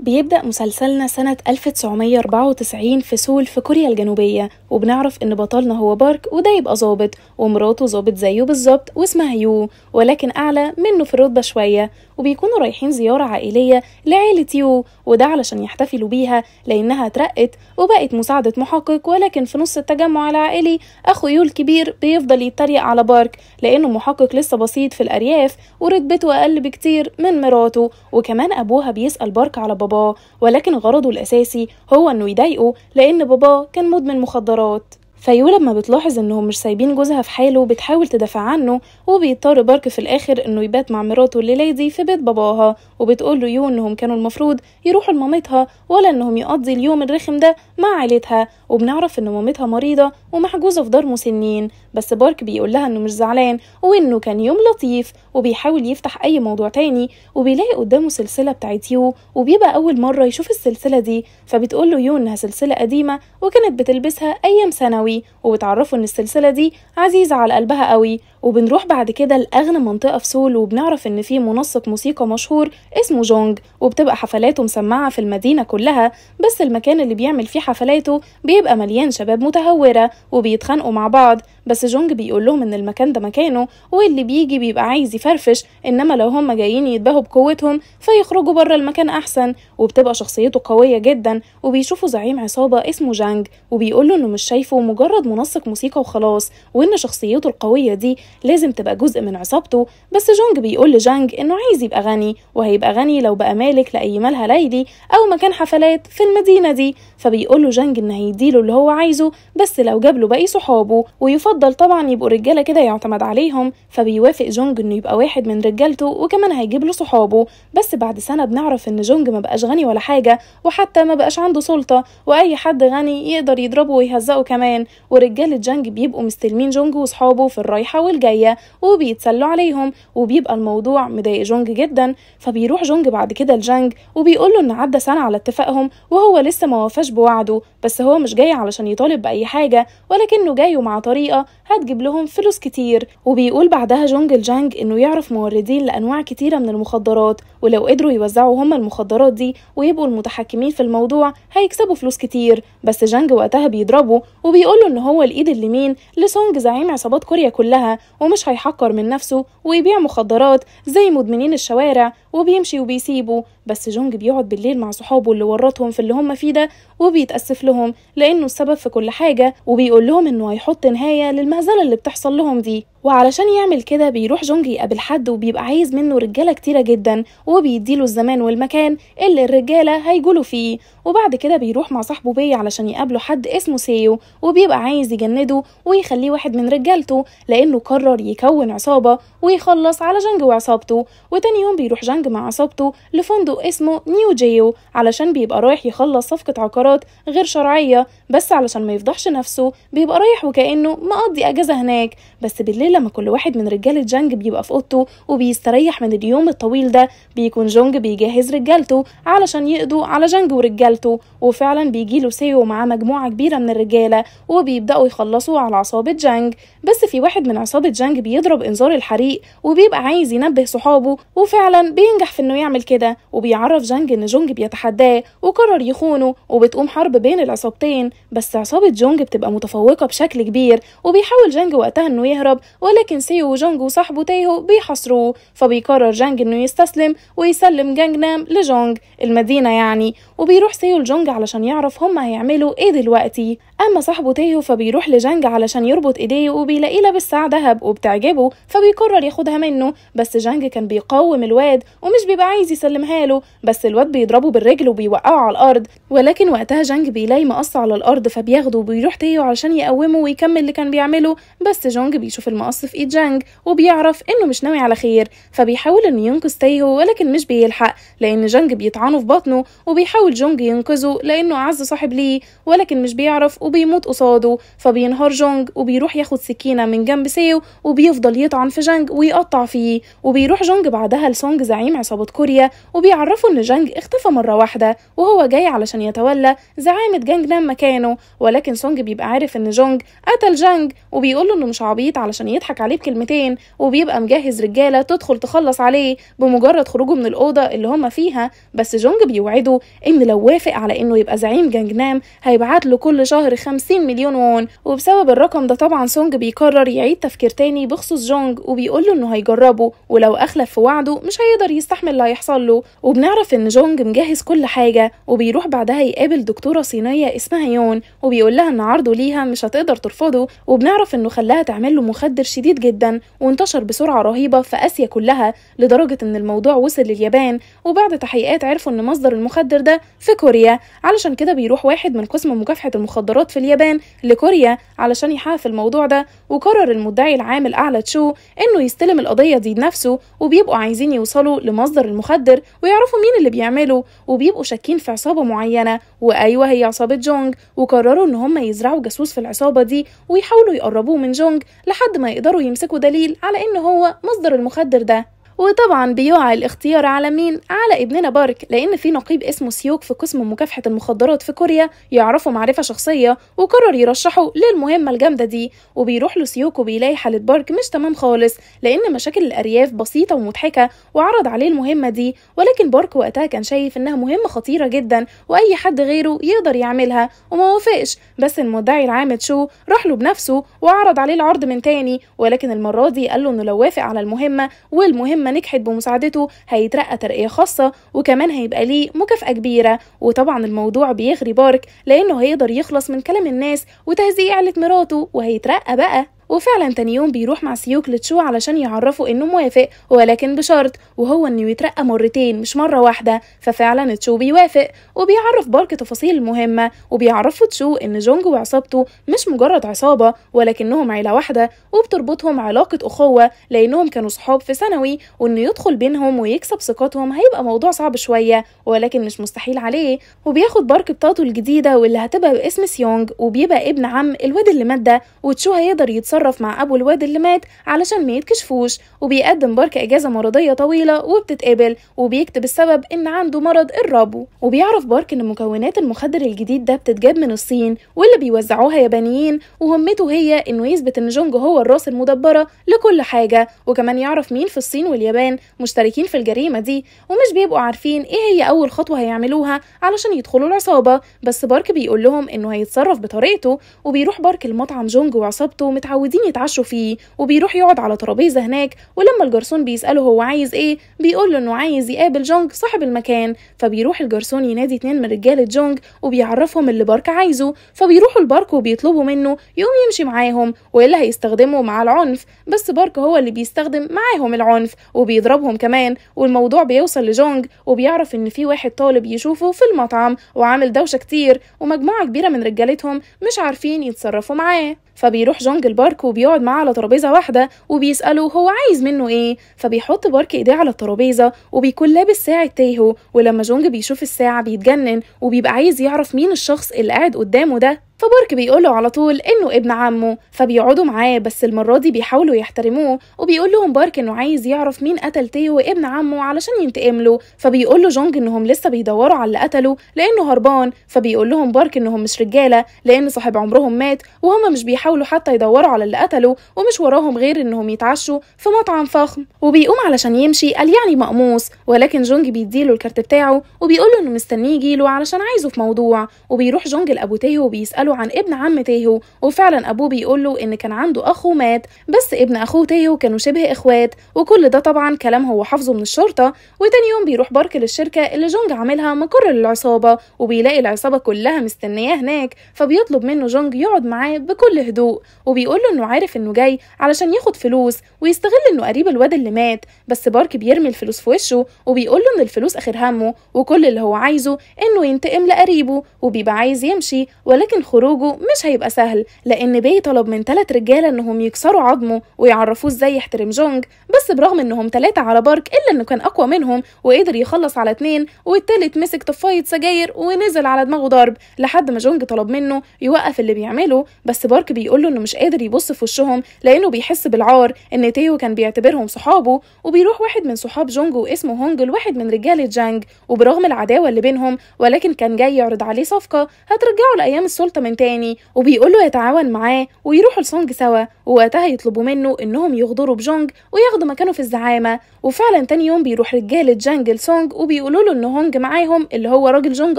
بيبدأ مسلسلنا سنة 1994 في سول في كوريا الجنوبية وبنعرف إن بطلنا هو بارك وده يبقى ظابط ومراته ظابط زيه بالظبط واسمها يو ولكن أعلى منه في الرتبة شوية وبيكونوا رايحين زيارة عائلية لعيلة يو وده علشان يحتفلوا بيها لأنها اترقت وبقت مساعدة محقق ولكن في نص التجمع العائلي أخو يو الكبير بيفضل يتريق على بارك لأنه محقق لسه بسيط في الأرياف ورتبته أقل بكتير من مراته وكمان أبوها بيسأل بارك على بابا باباه ولكن غرضه الأساسي هو أنه يضايقه لأن باباه كان مدمن مخدرات فيو لما بتلاحظ انهم مش سايبين جوزها في حاله بتحاول تدافع عنه وبيضطر بارك في الاخر انه يبات مع مراته الليله دي في بيت باباها وبتقول له يو انهم كانوا المفروض يروحوا لمامتها ولا انهم يقضي اليوم الرخم ده مع عيلتها وبنعرف ان مامتها مريضه ومحجوزه في دار مسنين بس بارك بيقول لها انه مش زعلان وانه كان يوم لطيف وبيحاول يفتح اي موضوع تاني وبيلاقي قدامه سلسله بتاعت يو وبيبقى اول مره يشوف السلسله دي فبتقول له يو انها سلسله قديمه وكانت بتلبسها ايام ثانوي قوي وبتعرفه ان السلسله دي عزيزه على قلبها قوي وبنروح بعد كده لأغنى منطقة في سول وبنعرف إن في منسق موسيقى مشهور اسمه جونج وبتبقى حفلاته مسمعة في المدينة كلها بس المكان اللي بيعمل فيه حفلاته بيبقى مليان شباب متهورة وبيتخانقوا مع بعض بس جونج بيقول لهم إن المكان ده مكانه واللي بيجي بيبقى عايز يفرفش إنما لو هم جايين يتباهوا بقوتهم فيخرجوا بره المكان أحسن وبتبقى شخصيته قوية جدا وبيشوفوا زعيم عصابة اسمه جانج وبيقول له إنه مش شايفه مجرد منسق موسيقى وخلاص وإن شخصيته القوية دي لازم تبقى جزء من عصابته بس جونج بيقول لجانج انه عايز يبقى غني وهيبقى غني لو بقى مالك لأي مالها ليلي أو مكان حفلات في المدينة دي فبيقول له جانج إن هيديله اللي هو عايزه بس لو جاب له باقي صحابه ويفضل طبعا يبقوا رجالة كده يعتمد عليهم فبيوافق جونج إنه يبقى واحد من رجالته وكمان هيجيب له صحابه بس بعد سنة بنعرف إن جونج ما بقاش غني ولا حاجة وحتى ما بقاش عنده سلطة وأي حد غني يقدر يضربه ويهزقه كمان ورجالة جانج بيبقوا مستلمين جونج وصحابه في الرايحة والجاية الجايه وبيتسلوا عليهم وبيبقى الموضوع مضايق جونج جدا فبيروح جونج بعد كده لجانج وبيقول له ان عدى سنه على اتفاقهم وهو لسه ما وفاش بوعده بس هو مش جاي علشان يطالب باي حاجه ولكنه جاي مع طريقه هتجيب لهم فلوس كتير وبيقول بعدها جونج لجانج انه يعرف موردين لانواع كتيره من المخدرات ولو قدروا يوزعوا هم المخدرات دي ويبقوا المتحكمين في الموضوع هيكسبوا فلوس كتير بس جانج وقتها بيضربه وبيقول له ان هو الايد اليمين لسونج زعيم عصابات كوريا كلها ومش هيحقر من نفسه ويبيع مخدرات زي مدمنين الشوارع وبيمشي وبيسيبه بس جونج بيقعد بالليل مع صحابه اللي ورطهم في اللي هم فيه ده وبيتأسف لهم لأنه السبب في كل حاجة وبيقول لهم إنه هيحط نهاية للمهزلة اللي بتحصل لهم دي وعلشان يعمل كده بيروح جونج يقابل حد وبيبقى عايز منه رجالة كتيرة جدا وبيديله الزمان والمكان اللي الرجالة هيجولوا فيه وبعد كده بيروح مع صاحبه بي علشان يقابله حد اسمه سيو وبيبقى عايز يجنده ويخليه واحد من رجالته لأنه قرر يكون عصابة ويخلص على جونج وعصابته وتاني يوم بيروح جنج بانج مع عصابته لفندق اسمه نيو جيو علشان بيبقى رايح يخلص صفقة عقارات غير شرعية بس علشان ما يفضحش نفسه بيبقى رايح وكأنه مقضي أجازة هناك بس بالليل لما كل واحد من رجالة جانج بيبقى في أوضته وبيستريح من اليوم الطويل ده بيكون جونج بيجهز رجالته علشان يقضوا على جانج ورجالته وفعلا بيجيله سيو معاه مجموعة كبيرة من الرجالة وبيبدأوا يخلصوا على عصابة جانج بس في واحد من عصابة جانج بيضرب إنذار الحريق وبيبقى عايز ينبه صحابه وفعلا بي بينجح في انه يعمل كده وبيعرف جانج ان جونج بيتحداه وقرر يخونه وبتقوم حرب بين العصابتين بس عصابة جونج بتبقى متفوقة بشكل كبير وبيحاول جانج وقتها انه يهرب ولكن سيو وجونج وصاحبه تايهو بيحاصروه فبيقرر جانج انه يستسلم ويسلم جانج نام لجونج المدينة يعني وبيروح سيو لجونج علشان يعرف هما هيعملوا ايه دلوقتي اما صاحبه تايهو فبيروح لجانج علشان يربط ايديه وبيلاقي لابس ساعة ذهب وبتعجبه فبيقرر ياخدها منه بس جانج كان بيقاوم الواد ومش بيبقى عايز يسلمها له بس الواد بيضربه بالرجل وبيوقعه على الارض ولكن وقتها جانج بيلاقي مقص على الارض فبياخده وبيروح تيه علشان يقومه ويكمل اللي كان بيعمله بس جونج بيشوف المقص في ايد جانج وبيعرف انه مش ناوي على خير فبيحاول انه ينقذ تيه ولكن مش بيلحق لان جانج بيطعنه في بطنه وبيحاول جونج ينقذه لانه اعز صاحب ليه ولكن مش بيعرف وبيموت قصاده فبينهار جونج وبيروح ياخد سكينه من جنب سيو وبيفضل يطعن في جانج ويقطع فيه وبيروح جونج بعدها لسونج زعيم زعيم عصابة كوريا وبيعرفوا إن جانج اختفى مرة واحدة وهو جاي علشان يتولى زعامة جانج نام مكانه ولكن سونج بيبقى عارف إن جونج قتل جانج وبيقول له إنه مش عبيط علشان يضحك عليه بكلمتين وبيبقى مجهز رجالة تدخل تخلص عليه بمجرد خروجه من الأوضة اللي هما فيها بس جونج بيوعده إن لو وافق على إنه يبقى زعيم جانج نام هيبعت له كل شهر 50 مليون وون وبسبب الرقم ده طبعا سونج بيقرر يعيد تفكير تاني بخصوص جونج وبيقول له إنه هيجربه ولو أخلف في وعده مش هيقدر يستحمل اللي هيحصل له وبنعرف ان جونج مجهز كل حاجه وبيروح بعدها يقابل دكتوره صينيه اسمها يون وبيقول لها ان عرضه ليها مش هتقدر ترفضه وبنعرف انه خلاها تعمل له مخدر شديد جدا وانتشر بسرعه رهيبه في اسيا كلها لدرجه ان الموضوع وصل لليابان وبعد تحقيقات عرفوا ان مصدر المخدر ده في كوريا علشان كده بيروح واحد من قسم مكافحه المخدرات في اليابان لكوريا علشان يحقق الموضوع ده وقرر المدعي العام الاعلى تشو انه يستلم القضيه دي بنفسه وبيبقوا عايزين يوصلوا لمصدر المخدر ويعرفوا مين اللي بيعمله وبيبقوا شاكين في عصابة معينة وأيوة هي عصابة جونج وقرروا إن هم يزرعوا جاسوس في العصابة دي ويحاولوا يقربوه من جونج لحد ما يقدروا يمسكوا دليل على إن هو مصدر المخدر ده وطبعا بيوعي الاختيار على مين على ابننا بارك لان في نقيب اسمه سيوك في قسم مكافحه المخدرات في كوريا يعرفه معرفه شخصيه وقرر يرشحه للمهمه الجامده دي وبيروح له سيوك وبيلاقي حاله بارك مش تمام خالص لان مشاكل الارياف بسيطه ومضحكه وعرض عليه المهمه دي ولكن بارك وقتها كان شايف انها مهمه خطيره جدا واي حد غيره يقدر يعملها وما وافقش بس المدعي العام تشو راح له بنفسه وعرض عليه العرض من تاني ولكن المره دي قال له انه لو وافق على المهمه والمهمه نجحت بمساعدته هيترقى ترقية خاصة وكمان هيبقى ليه مكافأة كبيرة وطبعا الموضوع بيغري بارك لأنه هيقدر يخلص من كلام الناس وتهزيق عيلة مراته وهيترقى بقى وفعلا تاني يوم بيروح مع سيوك لتشو علشان يعرفوا انه موافق ولكن بشرط وهو انه يترقى مرتين مش مرة واحدة ففعلا تشو بيوافق وبيعرف بارك تفاصيل مهمة وبيعرفوا تشو ان جونج وعصابته مش مجرد عصابة ولكنهم عيلة واحدة وبتربطهم علاقة أخوة لأنهم كانوا صحاب في ثانوي وإنه يدخل بينهم ويكسب ثقتهم هيبقى موضوع صعب شوية ولكن مش مستحيل عليه وبياخد بارك بتاعته الجديدة واللي هتبقى باسم سيونج وبيبقى ابن عم الواد اللي مادة وتشو هيقدر يتصرف بيتصرف مع أبو الواد اللي مات علشان ما يتكشفوش وبيقدم بارك إجازة مرضية طويلة وبتتقبل وبيكتب السبب إن عنده مرض الربو وبيعرف بارك إن مكونات المخدر الجديد ده بتتجاب من الصين واللي بيوزعوها يابانيين وهمته هي إنه يثبت إن جونج هو الراس المدبرة لكل حاجة وكمان يعرف مين في الصين واليابان مشتركين في الجريمة دي ومش بيبقوا عارفين إيه هي أول خطوة هيعملوها علشان يدخلوا العصابة بس بارك بيقول لهم إنه هيتصرف بطريقته وبيروح بارك المطعم جونج وعصابته متعودين متعودين يتعشوا فيه وبيروح يقعد على ترابيزة هناك ولما الجرسون بيسأله هو عايز ايه بيقول له انه عايز يقابل جونج صاحب المكان فبيروح الجرسون ينادي اتنين من رجالة جونج وبيعرفهم اللي بارك عايزه فبيروحوا البارك وبيطلبوا منه يقوم يمشي معاهم واللي هيستخدمه مع العنف بس بارك هو اللي بيستخدم معاهم العنف وبيضربهم كمان والموضوع بيوصل لجونج وبيعرف ان في واحد طالب يشوفه في المطعم وعامل دوشة كتير ومجموعة كبيرة من رجالتهم مش عارفين يتصرفوا معاه فبيروح جونج بارك وبيقعد معاه على ترابيزه واحده وبيساله هو عايز منه ايه فبيحط بارك ايديه على الترابيزه وبيكون لابس ساعه تايهو ولما جونج بيشوف الساعه بيتجنن وبيبقى عايز يعرف مين الشخص اللي قاعد قدامه ده فبارك بيقوله على طول إنه ابن عمه فبيقعدوا معاه بس المرة دي بيحاولوا يحترموه وبيقول لهم بارك إنه عايز يعرف مين قتل تيو وابن عمه علشان ينتقم له فبيقول له جونج إنهم لسه بيدوروا على اللي قتله لأنه هربان فبيقول لهم بارك إنهم مش رجالة لأن صاحب عمرهم مات وهما مش بيحاولوا حتى يدوروا على اللي قتله ومش وراهم غير إنهم يتعشوا في مطعم فخم وبيقوم علشان يمشي قال يعني مقموص ولكن جونج بيديله الكارت بتاعه وبيقول له إنه مستنيه يجيله علشان عايزه في موضوع وبيروح جونج لأبو تيو وبيسأله بيسأله عن ابن عم تيهو وفعلا أبوه بيقول له إن كان عنده أخ ومات بس ابن أخوه تيهو كانوا شبه إخوات وكل ده طبعا كلام هو حافظه من الشرطة وتاني يوم بيروح بارك للشركة اللي جونج عاملها مقر للعصابة وبيلاقي العصابة كلها مستنياه هناك فبيطلب منه جونج يقعد معاه بكل هدوء وبيقول له إنه عارف إنه جاي علشان ياخد فلوس ويستغل إنه قريب الواد اللي مات بس بارك بيرمي الفلوس في وشه وبيقول له إن الفلوس آخر همه وكل اللي هو عايزه إنه ينتقم لقريبه وبيبقى عايز يمشي ولكن خروج خروجه مش هيبقى سهل لأن باي طلب من ثلاث رجالة إنهم يكسروا عظمه ويعرفوه إزاي يحترم جونج بس برغم إنهم ثلاثه على بارك إلا إنه كان أقوى منهم وقدر يخلص على اتنين والتالت مسك طفاية سجاير ونزل على دماغه ضرب لحد ما جونج طلب منه يوقف اللي بيعمله بس بارك له إنه مش قادر يبص في وشهم لأنه بيحس بالعار إن تيو كان بيعتبرهم صحابه وبيروح واحد من صحاب جونج واسمه هونج لواحد من رجالة جانج وبرغم العداوة اللي بينهم ولكن كان جاي يعرض عليه صفقة هترجعه لأيام السلطة من تاني وبيقوله يتعاون معاه ويروحوا لسونج سوا ووقتها يطلبوا منه انهم يغدروا بجونج وياخدوا مكانه في الزعامة وفعلا تاني يوم بيروح رجالة جانج لسونج وبيقولوا له ان هونج معاهم اللي هو راجل جونج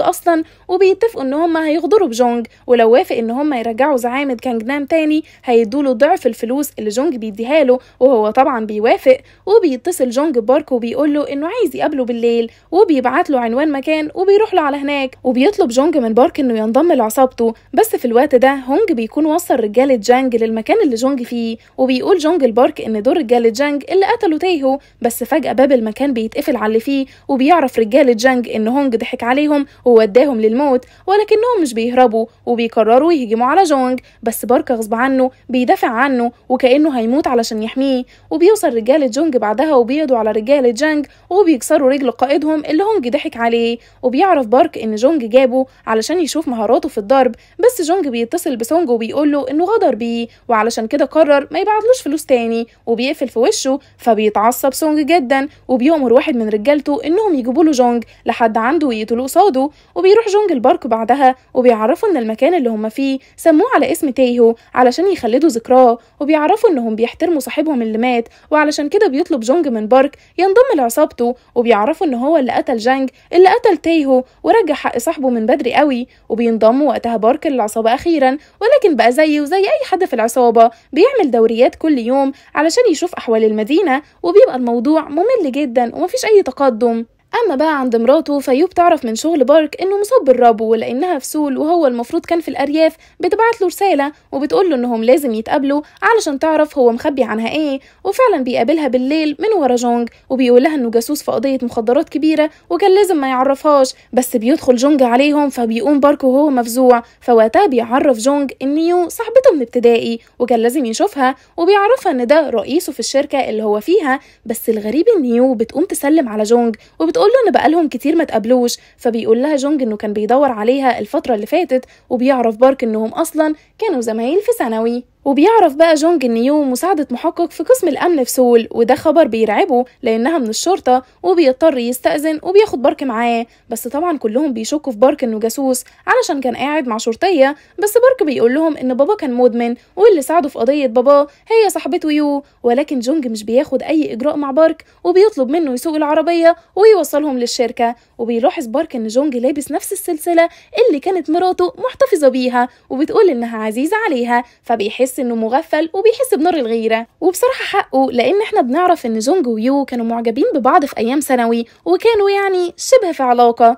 اصلا وبيتفقوا ان هم هيغدروا بجونج ولو وافق ان هم يرجعوا زعامة كانج نام تاني هيدوله ضعف الفلوس اللي جونج بيديها له وهو طبعا بيوافق وبيتصل جونج ببارك وبيقول له انه عايز يقابله بالليل وبيبعت له عنوان مكان وبيروح له على هناك وبيطلب جونج من بارك انه ينضم لعصابته بس في الوقت ده هونج بيكون وصل رجالة جانج للمكان اللي جونج فيه وبيقول جونج البارك إن دول رجالة جانج اللي قتلوا تايهو بس فجأة باب المكان بيتقفل على اللي فيه وبيعرف رجالة جانج إن هونج ضحك عليهم ووداهم للموت ولكنهم مش بيهربوا وبيقرروا يهجموا على جونج بس بارك غصب عنه بيدافع عنه وكأنه هيموت علشان يحميه وبيوصل رجالة جونج بعدها وبيقضوا على رجالة جانج وبيكسروا رجل قائدهم اللي هونج ضحك عليه وبيعرف بارك إن جونج جابه علشان يشوف مهاراته في الضرب بس جونج بيتصل بسونج وبيقول له انه غدر بيه وعلشان كده قرر ما يبعتلوش فلوس تاني وبيقفل في وشه فبيتعصب سونج جدا وبيأمر واحد من رجالته انهم يجيبوا له جونج لحد عنده ويقتلوه قصاده وبيروح جونج البارك بعدها وبيعرفوا ان المكان اللي هم فيه سموه على اسم تايهو علشان يخلدوا ذكراه وبيعرفوا انهم بيحترموا صاحبهم اللي مات وعلشان كده بيطلب جونج من بارك ينضم لعصابته وبيعرفوا ان هو اللي قتل جانج اللي قتل تايهو ورجع حق صاحبه من بدري قوي وبينضم وقتها بارك العصابة أخيرا ولكن بقى زيه وزي أي حد في العصابة بيعمل دوريات كل يوم علشان يشوف أحوال المدينة وبيبقى الموضوع ممل جدا ومفيش أي تقدم أما بقى عند مراته فيو تعرف من شغل بارك إنه مصاب بالربو ولأنها في سول وهو المفروض كان في الأرياف بتبعت له رسالة وبتقول له إنهم لازم يتقابلوا علشان تعرف هو مخبي عنها إيه وفعلا بيقابلها بالليل من ورا جونج وبيقول لها إنه جاسوس في قضية مخدرات كبيرة وكان لازم ما يعرفهاش بس بيدخل جونج عليهم فبيقوم بارك وهو مفزوع فوقتها بيعرف جونج إن يو صاحبته من ابتدائي وكان لازم يشوفها وبيعرفها إن ده رئيسه في الشركة اللي هو فيها بس الغريب إن يو بتقوم تسلم على جونج وبتقول بتقول له ان بقالهم كتير ما تقابلوش فبيقول لها جونج انه كان بيدور عليها الفتره اللي فاتت وبيعرف بارك انهم اصلا كانوا زمايل في ثانوي وبيعرف بقى جونج ان يو مساعدة محقق في قسم الأمن في سول وده خبر بيرعبه لأنها من الشرطة وبيضطر يستأذن وبياخد بارك معاه بس طبعا كلهم بيشكوا في بارك انه جاسوس علشان كان قاعد مع شرطية بس بارك بيقول لهم ان بابا كان مدمن واللي ساعده في قضية بابا هي صاحبته يو ولكن جونج مش بياخد أي إجراء مع بارك وبيطلب منه يسوق العربية ويوصلهم للشركة وبيلاحظ بارك ان جونج لابس نفس السلسلة اللي كانت مراته محتفظة بيها وبتقول انها عزيزة عليها فبيحس بيحس انه مغفل وبيحس بنار الغيره وبصراحه حقه لان احنا بنعرف ان جونج ويو كانوا معجبين ببعض في ايام ثانوي وكانوا يعني شبه في علاقه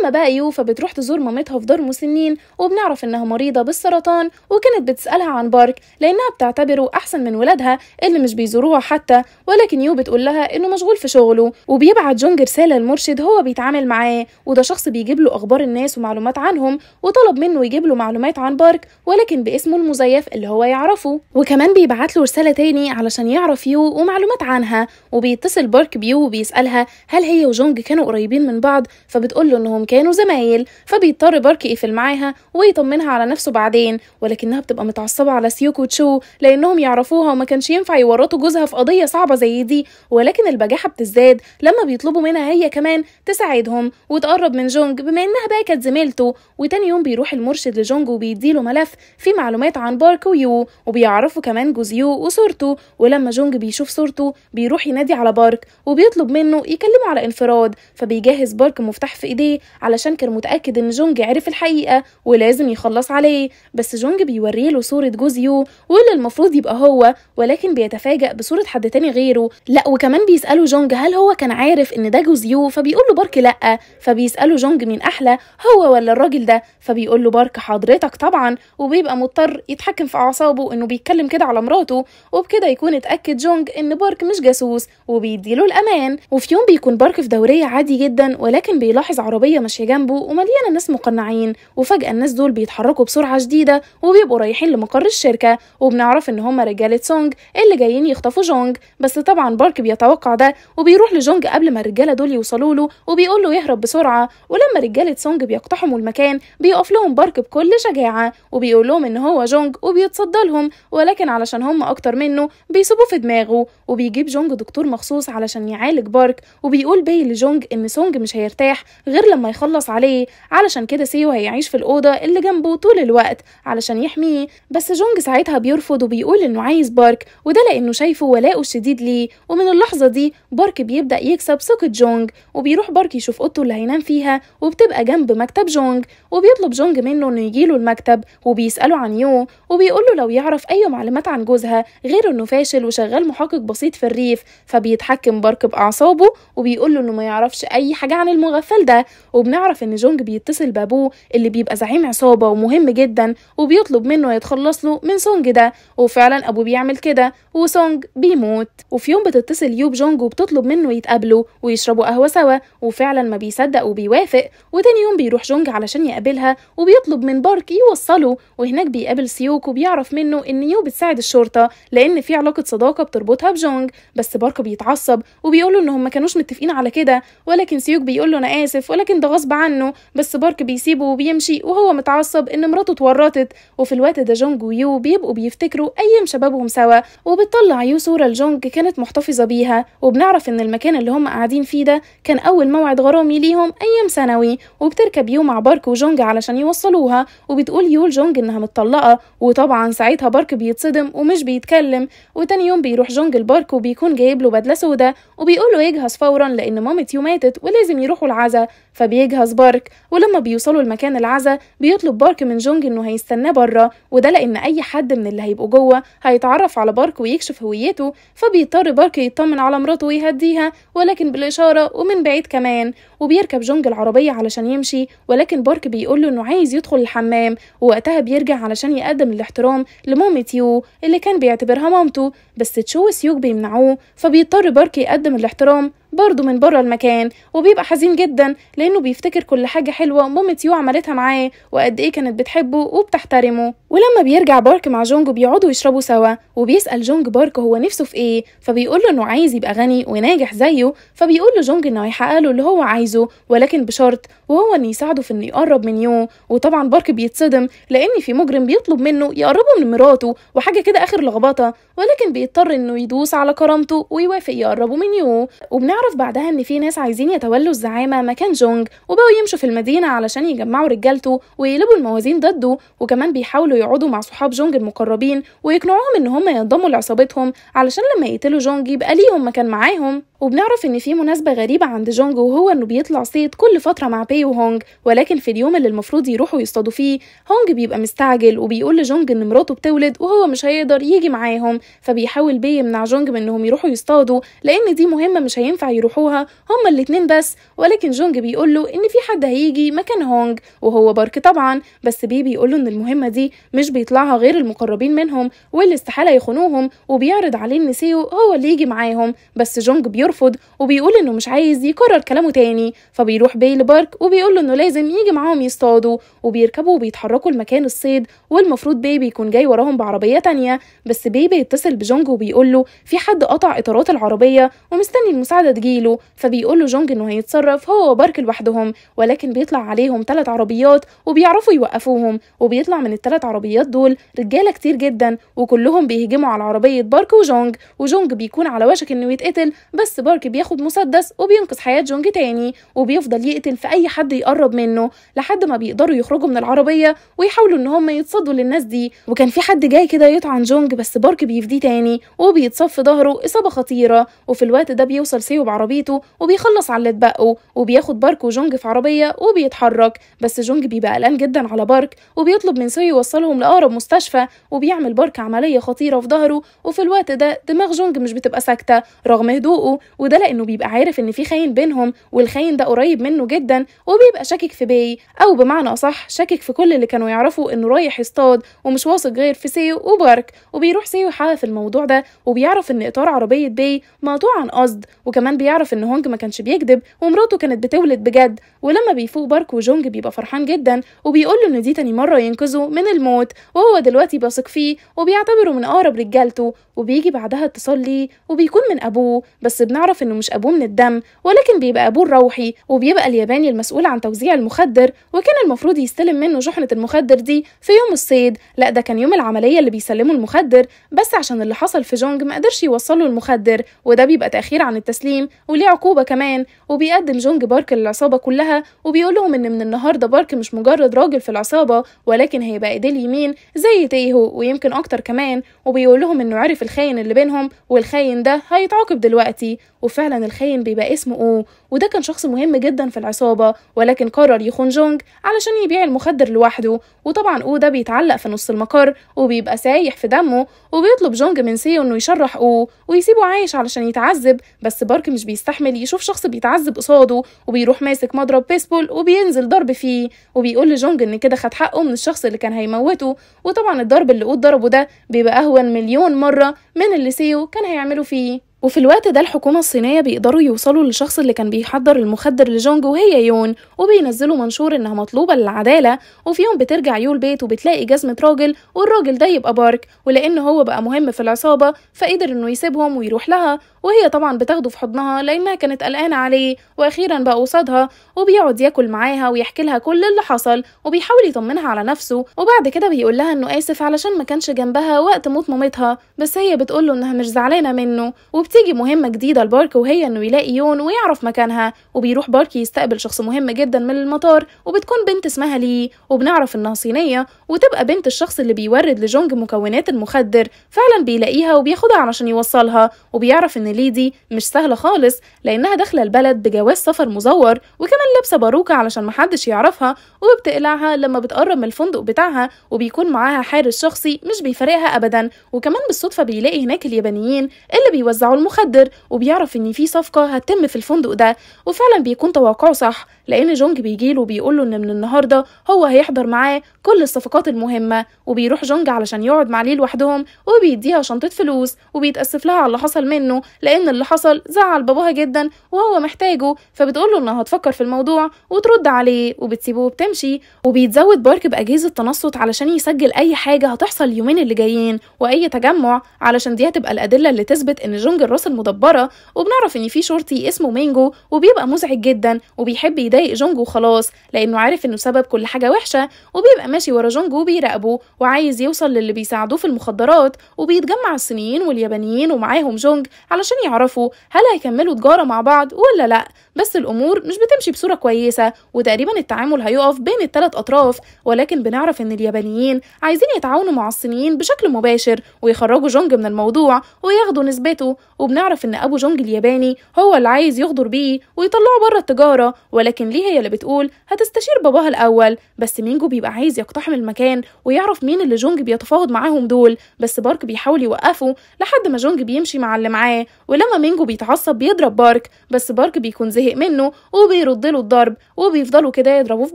اما بقى يو فبتروح تزور مامتها في دار مسنين وبنعرف انها مريضه بالسرطان وكانت بتسالها عن بارك لانها بتعتبره احسن من ولادها اللي مش بيزوروها حتى ولكن يو بتقول لها انه مشغول في شغله وبيبعت جونج رساله للمرشد هو بيتعامل معاه وده شخص بيجيب له اخبار الناس ومعلومات عنهم وطلب منه يجيب له معلومات عن بارك ولكن باسمه المزيف اللي هو يعرفه وكمان بيبعت له رساله تاني علشان يعرف يو ومعلومات عنها وبيتصل بارك بيو وبيسالها هل هي وجونج كانوا قريبين من بعض فبتقول له انه لأنهم كانوا زمايل فبيضطر بارك يقفل معاها ويطمنها على نفسه بعدين ولكنها بتبقى متعصبة على سيوكو وتشو لأنهم يعرفوها وما كانش ينفع يورطوا جوزها في قضية صعبة زي دي ولكن البجاحة بتزداد لما بيطلبوا منها هي كمان تساعدهم وتقرب من جونج بما إنها بقى كانت زميلته وتاني يوم بيروح المرشد لجونج وبيديله ملف فيه معلومات عن بارك ويو وبيعرفوا كمان جوز يو وصورته ولما جونج بيشوف صورته بيروح ينادي على بارك وبيطلب منه يكلمه على انفراد فبيجهز بارك مفتاح في ايديه علشان كان متأكد إن جونج عرف الحقيقة ولازم يخلص عليه بس جونج بيوريه له صورة جوز يو واللي المفروض يبقى هو ولكن بيتفاجأ بصورة حد تاني غيره لا وكمان بيسأله جونج هل هو كان عارف إن ده جوز يو فبيقول له بارك لأ فبيسأله جونج مين أحلى هو ولا الراجل ده فبيقول له بارك حضرتك طبعا وبيبقى مضطر يتحكم في أعصابه إنه بيتكلم كده على مراته وبكده يكون اتأكد جونج إن بارك مش جاسوس وبيديله الأمان وفي يوم بيكون بارك في دورية عادي جدا ولكن بيلاحظ عربية عربية ماشية جنبه ومليانة ناس مقنعين وفجأة الناس دول بيتحركوا بسرعة شديدة وبيبقوا رايحين لمقر الشركة وبنعرف إن هما رجالة سونج اللي جايين يخطفوا جونج بس طبعا بارك بيتوقع ده وبيروح لجونج قبل ما الرجالة دول يوصلوا له وبيقول له يهرب بسرعة ولما رجالة سونج بيقتحموا المكان بيقف لهم بارك بكل شجاعة وبيقول لهم إن هو جونج وبيتصدى لهم ولكن علشان هما أكتر منه بيصبوا في دماغه وبيجيب جونج دكتور مخصوص علشان يعالج بارك وبيقول باي لجونج إن سونج مش هيرتاح غير لما ما يخلص عليه علشان كده سيو هيعيش في الأوضة اللي جنبه طول الوقت علشان يحميه بس جونج ساعتها بيرفض وبيقول إنه عايز بارك وده لأنه شايفه ولاءه الشديد ليه ومن اللحظة دي بارك بيبدأ يكسب ثقة جونج وبيروح بارك يشوف أوضته اللي هينام فيها وبتبقى جنب مكتب جونج وبيطلب جونج منه إنه يجيله المكتب وبيسأله عن يو وبيقول له لو يعرف أي معلومات عن جوزها غير إنه فاشل وشغال محقق بسيط في الريف فبيتحكم بارك بأعصابه وبيقول له إنه ما يعرفش أي حاجة عن المغفل ده وبنعرف ان جونج بيتصل بابوه اللي بيبقى زعيم عصابة ومهم جدا وبيطلب منه يتخلص له من سونج ده وفعلا ابوه بيعمل كده وسونج بيموت وفي يوم بتتصل يوب جونج وبتطلب منه يتقابلوا ويشربوا قهوة سوا وفعلا ما بيصدق وبيوافق وتاني يوم بيروح جونج علشان يقابلها وبيطلب من بارك يوصله وهناك بيقابل سيوك وبيعرف منه ان يو بتساعد الشرطة لان في علاقة صداقة بتربطها بجونج بس بارك بيتعصب وبيقوله انهم ما كانوش متفقين على كده ولكن سيوك بيقول له انا اسف ولكن ده غصب عنه بس بارك بيسيبه وبيمشي وهو متعصب إن مراته اتورطت وفي الوقت ده جونج ويو بيبقوا بيفتكروا أيام شبابهم سوا وبتطلع يو صورة لجونج كانت محتفظة بيها وبنعرف إن المكان اللي هم قاعدين فيه ده كان أول موعد غرامي ليهم أيام ثانوي وبتركب يو مع بارك وجونج علشان يوصلوها وبتقول يو لجونج إنها متطلقة وطبعا ساعتها بارك بيتصدم ومش بيتكلم وتاني يوم بيروح جونج البارك وبيكون جايب له بدلة سوداء وبيقول له يجهز فورا لأن مامة يو ماتت ولازم يروحوا العزا فبيجهز بارك ولما بيوصلوا المكان العزا بيطلب بارك من جونج انه هيستناه بره وده لان اي حد من اللي هيبقوا جوه هيتعرف على بارك ويكشف هويته فبيضطر بارك يطمن على مراته ويهديها ولكن بالاشاره ومن بعيد كمان وبيركب جونج العربية علشان يمشي ولكن بارك بيقوله إنه عايز يدخل الحمام ووقتها بيرجع علشان يقدم الاحترام لمامة يو اللي كان بيعتبرها مامته بس تشو سيوك بيمنعوه فبيضطر بارك يقدم الاحترام برضه من بره المكان وبيبقى حزين جدا لانه بيفتكر كل حاجه حلوه مامة يو عملتها معاه وقد ايه كانت بتحبه وبتحترمه ولما بيرجع بارك مع جونج بيقعدوا يشربوا سوا وبيسال جونج بارك هو نفسه في ايه فبيقول له انه عايز يبقى غني وناجح زيه فبيقول له جونج انه هيحقق له اللي هو عايزه عايزه ولكن بشرط وهو ان يساعده في انه يقرب من يو وطبعا بارك بيتصدم لان في مجرم بيطلب منه يقربه من مراته وحاجه كده اخر لخبطه ولكن بيضطر انه يدوس على كرامته ويوافق يقربه من يو وبنعرف بعدها ان في ناس عايزين يتولوا الزعامه مكان جونج وبقوا يمشوا في المدينه علشان يجمعوا رجالته ويقلبوا الموازين ضده وكمان بيحاولوا يقعدوا مع صحاب جونج المقربين ويقنعوهم ان هم ينضموا لعصابتهم علشان لما يقتلوا جونج يبقى ليهم مكان معاهم وبنعرف ان في مناسبه غريبه عند جونج وهو انه بيطلع صيد كل فتره مع بي وهونج ولكن في اليوم اللي المفروض يروحوا يصطادوا فيه هونج بيبقى مستعجل وبيقول لجونج ان مراته بتولد وهو مش هيقدر يجي معاهم فبيحاول بي يمنع جونج من انهم يروحوا يصطادوا لان دي مهمه مش هينفع يروحوها هما الاتنين بس ولكن جونج بيقول له ان في حد هيجي مكان هونج وهو بارك طبعا بس بي بيقول له ان المهمه دي مش بيطلعها غير المقربين منهم واللي استحاله يخونوهم وبيعرض عليه ان سيو هو اللي يجي معاهم بس جونج بيرفض بيرفض وبيقول انه مش عايز يكرر كلامه تاني فبيروح بيل بارك وبيقول له انه لازم يجي معاهم يصطادوا وبيركبوا وبيتحركوا لمكان الصيد والمفروض بيبي يكون جاي وراهم بعربيه تانية بس بي بيتصل بجونج وبيقول له في حد قطع اطارات العربيه ومستني المساعده تجيله فبيقول له جونج انه هيتصرف هو وبارك لوحدهم ولكن بيطلع عليهم ثلاث عربيات وبيعرفوا يوقفوهم وبيطلع من الثلاث عربيات دول رجاله كتير جدا وكلهم بيهجموا على عربيه بارك وجونج وجونج بيكون على وشك انه يتقتل بس بارك بياخد مسدس وبينقذ حياة جونج تاني وبيفضل يقتل في أي حد يقرب منه لحد ما بيقدروا يخرجوا من العربية ويحاولوا إن هم يتصدوا للناس دي وكان في حد جاي كده يطعن جونج بس بارك بيفديه تاني وبيتصف في ظهره إصابة خطيرة وفي الوقت ده بيوصل سيو بعربيته وبيخلص على اللي اتبقوا وبياخد بارك وجونج في عربية وبيتحرك بس جونج بيبقى قلقان جدا على بارك وبيطلب من سيو يوصلهم لأقرب مستشفى وبيعمل بارك عملية خطيرة في ظهره وفي الوقت ده دماغ جونج مش بتبقى ساكتة رغم هدوءه وده لانه بيبقى عارف ان في خاين بينهم والخاين ده قريب منه جدا وبيبقى شاكك في باي او بمعنى اصح شاكك في كل اللي كانوا يعرفوا انه رايح يصطاد ومش واثق غير في سيو وبارك وبيروح سيو يحقق في الموضوع ده وبيعرف ان اطار عربيه باي مقطوع عن قصد وكمان بيعرف ان هونج ما كانش بيكذب ومراته كانت بتولد بجد ولما بيفوق بارك وجونج بيبقى فرحان جدا وبيقول له ان دي تاني مره ينقذه من الموت وهو دلوقتي بيثق فيه وبيعتبره من اقرب رجالته وبيجي بعدها اتصال ليه وبيكون من ابوه بس بنعرف إنه مش أبوه من الدم ولكن بيبقى أبوه الروحي وبيبقى الياباني المسؤول عن توزيع المخدر وكان المفروض يستلم منه شحنة المخدر دي في يوم الصيد لا ده كان يوم العملية اللي بيسلموا المخدر بس عشان اللي حصل في جونج ما قدرش يوصله المخدر وده بيبقى تأخير عن التسليم وليه عقوبة كمان وبيقدم جونج بارك للعصابة كلها وبيقول لهم إن من النهاردة بارك مش مجرد راجل في العصابة ولكن هيبقى إيديه اليمين زي تيهو ويمكن أكتر كمان وبيقول لهم إنه عرف الخاين اللي بينهم والخاين ده هيتعاقب دلوقتي وفعلا الخاين بيبقى اسمه أو وده كان شخص مهم جدا في العصابة ولكن قرر يخون جونج علشان يبيع المخدر لوحده وطبعا أو ده بيتعلق في نص المقر وبيبقى سايح في دمه وبيطلب جونج من سيو إنه يشرح أو ويسيبه عايش علشان يتعذب بس بارك مش بيستحمل يشوف شخص بيتعذب قصاده وبيروح ماسك مضرب بيسبول وبينزل ضرب فيه وبيقول لجونج إن كده خد حقه من الشخص اللي كان هيموته وطبعا الضرب اللي أو ضربه ده بيبقى أهون مليون مرة من اللي سيو كان هيعمله فيه وفي الوقت ده الحكومة الصينية بيقدروا يوصلوا للشخص اللي كان بيحضر المخدر لجونج وهي يون وبينزلوا منشور انها مطلوبة للعدالة وفي يوم بترجع يو البيت وبتلاقي جزمة راجل والراجل ده يبقى بارك ولأن هو بقى مهم في العصابة فقدر انه يسيبهم ويروح لها وهي طبعا بتاخده في حضنها لأنها كانت قلقانة عليه وأخيرا بقى قصادها وبيقعد ياكل معاها ويحكي لها كل اللي حصل وبيحاول يطمنها على نفسه وبعد كده بيقول لها انه آسف علشان ما كانش جنبها وقت موت مامتها بس هي بتقول له انها مش زعلانة منه وبت بتيجي مهمة جديدة لبارك وهي انه يلاقي يون ويعرف مكانها وبيروح بارك يستقبل شخص مهم جدا من المطار وبتكون بنت اسمها لي وبنعرف انها صينية وتبقى بنت الشخص اللي بيورد لجونج مكونات المخدر فعلا بيلاقيها وبياخدها علشان يوصلها وبيعرف ان لي دي مش سهلة خالص لانها داخلة البلد بجواز سفر مزور وكمان لابسة باروكة علشان محدش يعرفها وبتقلعها لما بتقرب من الفندق بتاعها وبيكون معاها حارس شخصي مش بيفارقها ابدا وكمان بالصدفة بيلاقي هناك اليابانيين اللي بيوزعوا مخدر وبيعرف ان في صفقه هتتم في الفندق ده وفعلا بيكون توقعه صح لأن جونج بيجيله وبيقوله إن من النهاردة هو هيحضر معاه كل الصفقات المهمة وبيروح جونج علشان يقعد مع ليه لوحدهم وبيديها شنطة فلوس وبيتأسف لها على اللي حصل منه لأن اللي حصل زعل باباها جدا وهو محتاجه فبتقوله إنها هتفكر في الموضوع وترد عليه وبتسيبه وبتمشي وبيتزود بارك بأجهزة تنصت علشان يسجل أي حاجة هتحصل اليومين اللي جايين وأي تجمع علشان دي هتبقى الأدلة اللي تثبت إن جونج الراس المدبرة وبنعرف إن في شرطي اسمه مينجو وبيبقى مزعج جدا وبيحب بيضايق جونج وخلاص لانه عارف انه سبب كل حاجه وحشه وبيبقى ماشي ورا جونج وبيراقبه وعايز يوصل للي بيساعدوه في المخدرات وبيتجمع الصينيين واليابانيين ومعاهم جونج علشان يعرفوا هل هيكملوا تجاره مع بعض ولا لا بس الامور مش بتمشي بصوره كويسه وتقريبا التعامل هيقف بين الثلاث اطراف ولكن بنعرف ان اليابانيين عايزين يتعاونوا مع الصينيين بشكل مباشر ويخرجوا جونج من الموضوع وياخدوا نسبته وبنعرف إن أبو جونج الياباني هو اللي عايز يغدر بيه ويطلعه بره التجارة ولكن ليه هي اللي بتقول هتستشير باباها الأول بس مينجو بيبقى عايز يقتحم المكان ويعرف مين اللي جونج بيتفاوض معاهم دول بس بارك بيحاول يوقفه لحد ما جونج بيمشي مع اللي معاه ولما مينجو بيتعصب بيضرب بارك بس بارك بيكون زهق منه وبيرد له الضرب وبيفضلوا كده يضربوا في